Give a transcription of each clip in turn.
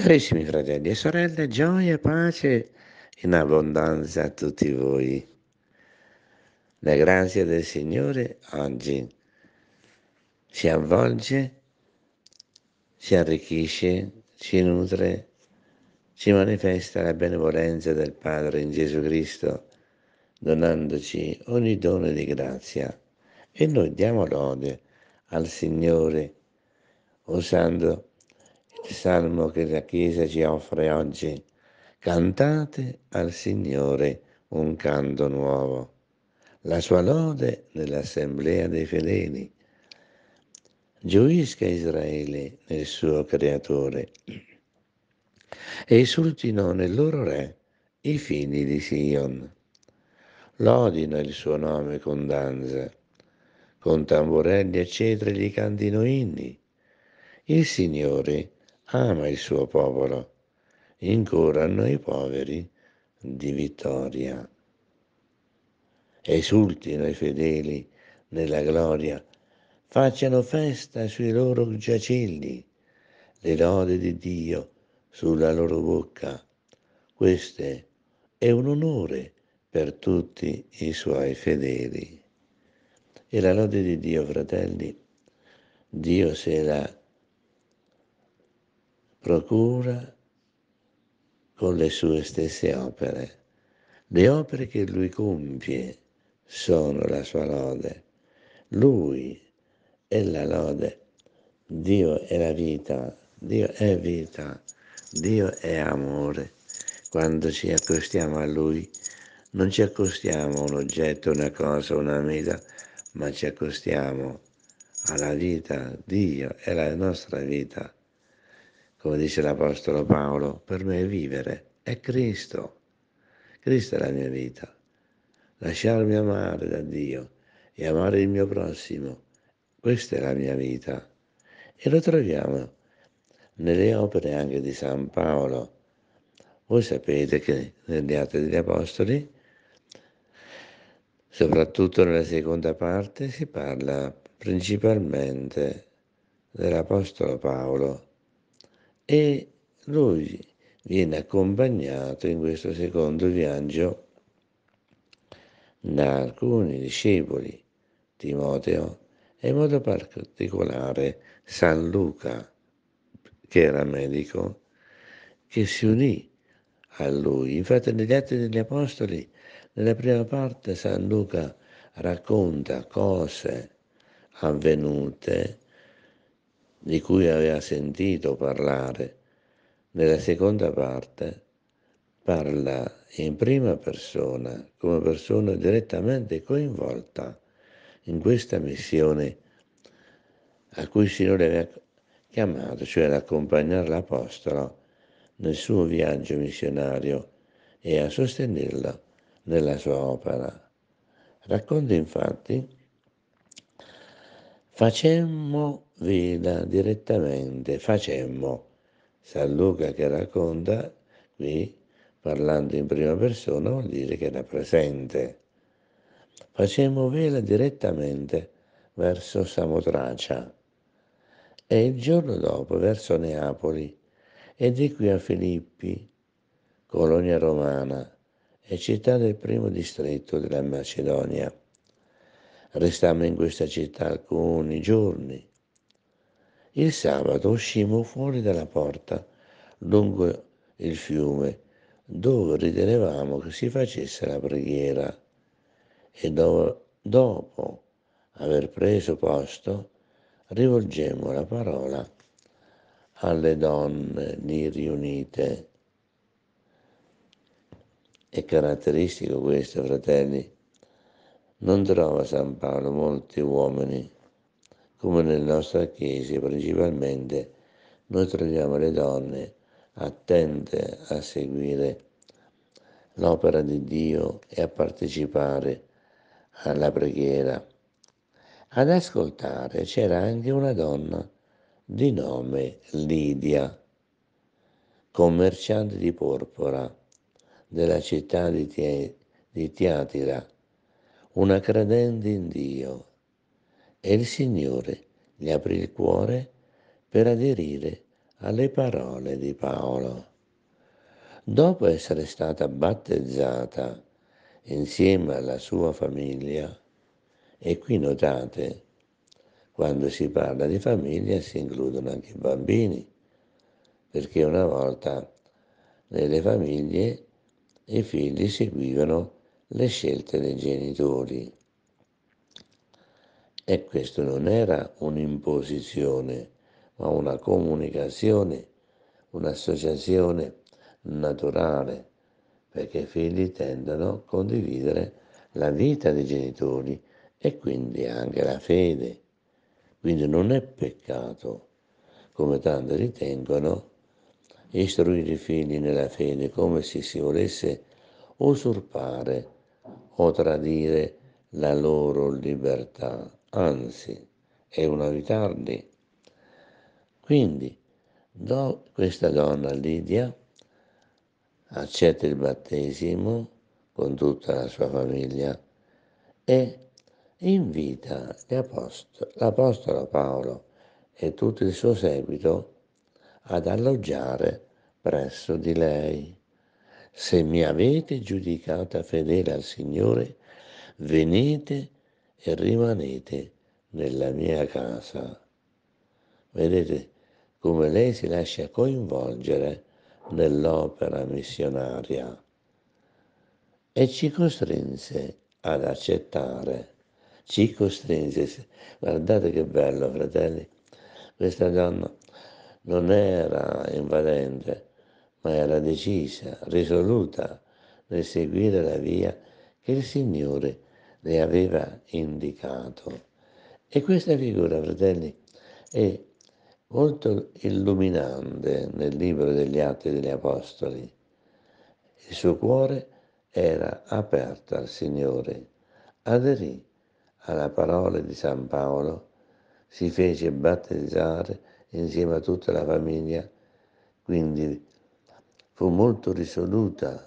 Carissimi fratelli e sorelle, gioia e pace in abbondanza a tutti voi. La grazia del Signore oggi si avvolge, si arricchisce, si nutre, si manifesta la benevolenza del Padre in Gesù Cristo, donandoci ogni dono di grazia. E noi diamo lode al Signore, usando il salmo che la Chiesa ci offre oggi. Cantate al Signore un canto nuovo, la sua lode nell'assemblea dei fedeli. Gioisca Israele nel suo creatore e esultino nel loro re i figli di Sion. Lodino il suo nome con danza, con tamburelli e cetri gli cantino inni. Il Signore ama il suo popolo, incura a noi poveri di vittoria. Esultino i fedeli nella gloria, facciano festa sui loro giacilli, le lode di Dio sulla loro bocca. Questo è un onore per tutti i suoi fedeli. E la lode di Dio, fratelli, Dio se la procura con le sue stesse opere. Le opere che lui compie sono la sua lode. Lui è la lode. Dio è la vita, Dio è vita, Dio è amore. Quando ci accostiamo a Lui, non ci accostiamo a un oggetto, una cosa, una meta, ma ci accostiamo alla vita. Dio è la nostra vita come dice l'Apostolo Paolo, per me vivere è Cristo. Cristo è la mia vita. Lasciarmi amare da Dio e amare il mio prossimo, questa è la mia vita. E lo troviamo nelle opere anche di San Paolo. Voi sapete che negli Atti degli Apostoli, soprattutto nella seconda parte, si parla principalmente dell'Apostolo Paolo e lui viene accompagnato in questo secondo viaggio da alcuni discepoli, Timoteo e in modo particolare San Luca, che era medico, che si unì a lui. Infatti negli Atti degli Apostoli, nella prima parte, San Luca racconta cose avvenute di cui aveva sentito parlare. Nella seconda parte parla in prima persona, come persona direttamente coinvolta in questa missione a cui il Signore aveva chiamato, cioè ad accompagnare l'Apostolo nel suo viaggio missionario e a sostenerla nella sua opera. Racconta infatti Facemmo vita direttamente, facemmo. San Luca che racconta qui, parlando in prima persona, vuol dire che era presente. Facemmo vela direttamente verso Samotracia e il giorno dopo verso Neapoli e di qui a Filippi, colonia romana e città del primo distretto della Macedonia. Restammo in questa città alcuni giorni. Il sabato uscimmo fuori dalla porta, lungo il fiume, dove ritenevamo che si facesse la preghiera. E do- dopo aver preso posto, rivolgemmo la parola alle donne lì riunite. È caratteristico questo, fratelli. Non trova San Paolo molti uomini, come nella nostra Chiesa principalmente noi troviamo le donne attente a seguire l'opera di Dio e a partecipare alla preghiera. Ad ascoltare c'era anche una donna di nome Lidia, commerciante di porpora della città di, Tiatira una credente in Dio e il Signore gli aprì il cuore per aderire alle parole di Paolo. Dopo essere stata battezzata insieme alla sua famiglia, e qui notate, quando si parla di famiglia si includono anche i bambini, perché una volta nelle famiglie i figli seguivano le scelte dei genitori. E questo non era un'imposizione, ma una comunicazione, un'associazione naturale, perché i figli tendono a condividere la vita dei genitori e quindi anche la fede. Quindi non è peccato, come tanti ritengono, istruire i figli nella fede come se si volesse usurpare o tradire la loro libertà, anzi è una ritardi. Quindi do, questa donna Lidia accetta il battesimo con tutta la sua famiglia e invita apostoli, l'Apostolo Paolo e tutto il suo seguito ad alloggiare presso di lei. Se mi avete giudicata fedele al Signore, venite e rimanete nella mia casa. Vedete come lei si lascia coinvolgere nell'opera missionaria e ci costrinse ad accettare, ci costrinse. Guardate che bello, fratelli, questa donna non era invadente, ma era decisa, risoluta nel seguire la via che il Signore le aveva indicato. E questa figura, fratelli, è molto illuminante nel libro degli Atti degli Apostoli. Il suo cuore era aperto al Signore, aderì alla parola di San Paolo, si fece battezzare insieme a tutta la famiglia, quindi fu molto risoluta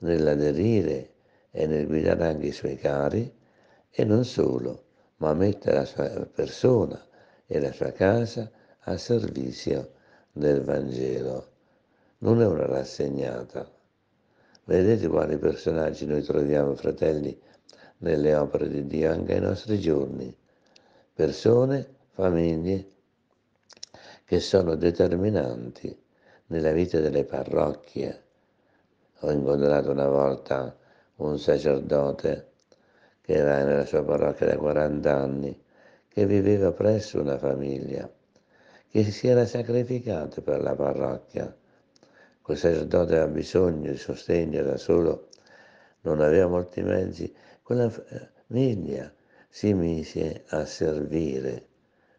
nell'aderire e nel guidare anche i suoi cari e non solo, ma mette la sua persona e la sua casa a servizio del Vangelo. Non è una rassegnata. Vedete quali personaggi noi troviamo, fratelli, nelle opere di Dio anche ai nostri giorni. Persone, famiglie che sono determinanti nella vita delle parrocchie. Ho incontrato una volta un sacerdote che era nella sua parrocchia da 40 anni, che viveva presso una famiglia, che si era sacrificato per la parrocchia. Quel sacerdote aveva bisogno di sostegno da solo, non aveva molti mezzi. Quella eh, famiglia si mise a servire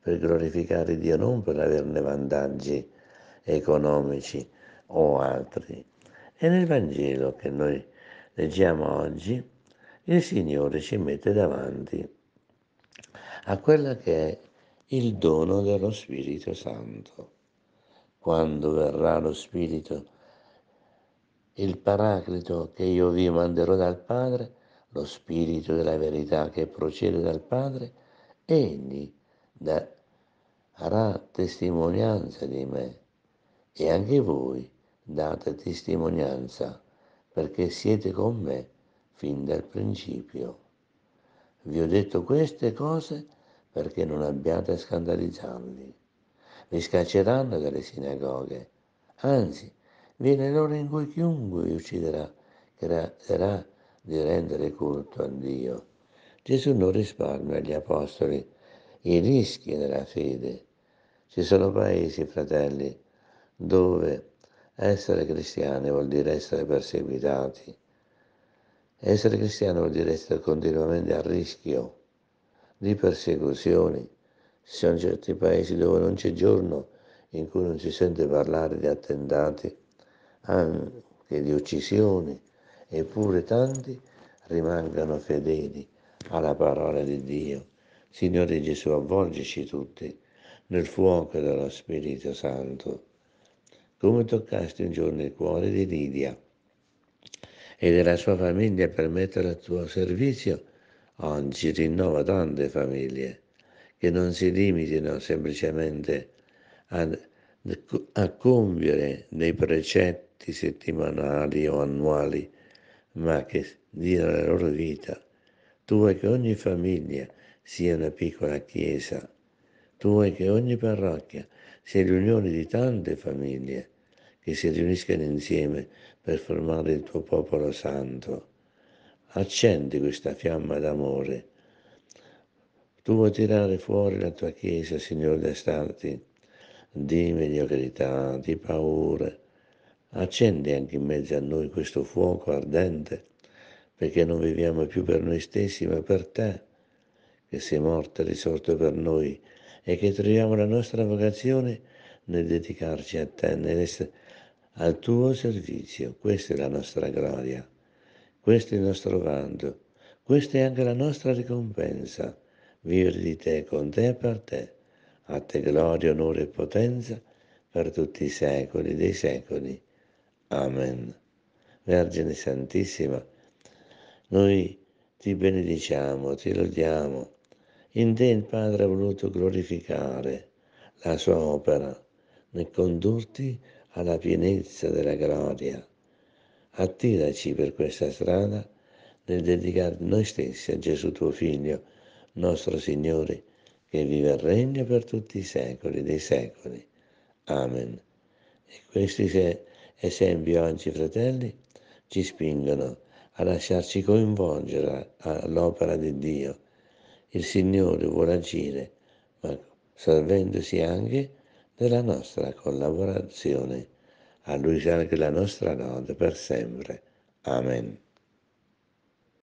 per glorificare Dio, non per averne vantaggi economici o altri. E nel Vangelo che noi leggiamo oggi, il Signore ci mette davanti a quello che è il dono dello Spirito Santo. Quando verrà lo Spirito, il Paraclito che io vi manderò dal Padre, lo Spirito della verità che procede dal Padre, egli darà testimonianza di me, e anche voi date testimonianza perché siete con me fin dal principio. Vi ho detto queste cose perché non abbiate a scandalizzarvi. Vi scacceranno dalle sinagoghe, anzi, viene l'ora in cui chiunque vi ucciderà, crederà di rendere culto a Dio. Gesù non risparmia gli apostoli, i rischi della fede. Ci sono paesi, fratelli, dove essere cristiani vuol dire essere perseguitati. Essere cristiani vuol dire essere continuamente a rischio di persecuzioni. Ci sono certi paesi dove non c'è giorno in cui non si sente parlare di attentati, anche di uccisioni, eppure tanti rimangano fedeli alla parola di Dio. Signore Gesù, avvolgici tutti nel fuoco dello Spirito Santo come toccasti un giorno il cuore di Lidia e della sua famiglia per metterla al tuo servizio, oggi rinnova tante famiglie che non si limitino semplicemente a, a compiere dei precetti settimanali o annuali, ma che diano la loro vita. Tu vuoi che ogni famiglia sia una piccola chiesa, tu vuoi che ogni parrocchia sia l'unione di tante famiglie che si riuniscano insieme per formare il tuo popolo santo. Accendi questa fiamma d'amore. Tu vuoi tirare fuori la tua Chiesa, Signore, da stati di mediocrità, di paure. Accendi anche in mezzo a noi questo fuoco ardente, perché non viviamo più per noi stessi, ma per te, che sei morto e risorto per noi, e che troviamo la nostra vocazione nel dedicarci a te, nell'essere al tuo servizio. Questa è la nostra gloria, questo è il nostro vanto, questa è anche la nostra ricompensa, vivere di te, con te e per te. A te gloria, onore e potenza per tutti i secoli dei secoli. Amen. Vergine Santissima, noi ti benediciamo, ti lodiamo. In te il Padre ha voluto glorificare la sua opera nel condurti alla pienezza della gloria. Attiraci per questa strada nel dedicare noi stessi a Gesù tuo Figlio, nostro Signore, che vive e regna per tutti i secoli dei secoli. Amen. E questi esempi oggi, fratelli, ci spingono a lasciarci coinvolgere all'opera di Dio. Il Signore vuole agire, ma salvendosi anche della nostra collaborazione. A Lui sia anche la nostra lode per sempre. Amen.